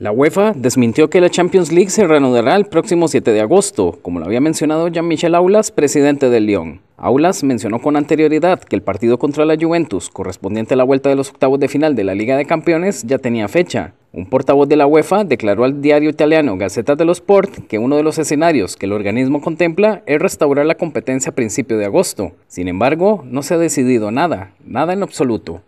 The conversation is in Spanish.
La UEFA desmintió que la Champions League se reanudará el próximo 7 de agosto, como lo había mencionado Jean-Michel Aulas, presidente del Lyon. Aulas mencionó con anterioridad que el partido contra la Juventus, correspondiente a la vuelta de los octavos de final de la Liga de Campeones, ya tenía fecha. Un portavoz de la UEFA declaró al diario italiano Gazzetta dello Sport que uno de los escenarios que el organismo contempla es restaurar la competencia a principio de agosto. Sin embargo, no se ha decidido nada, nada en absoluto.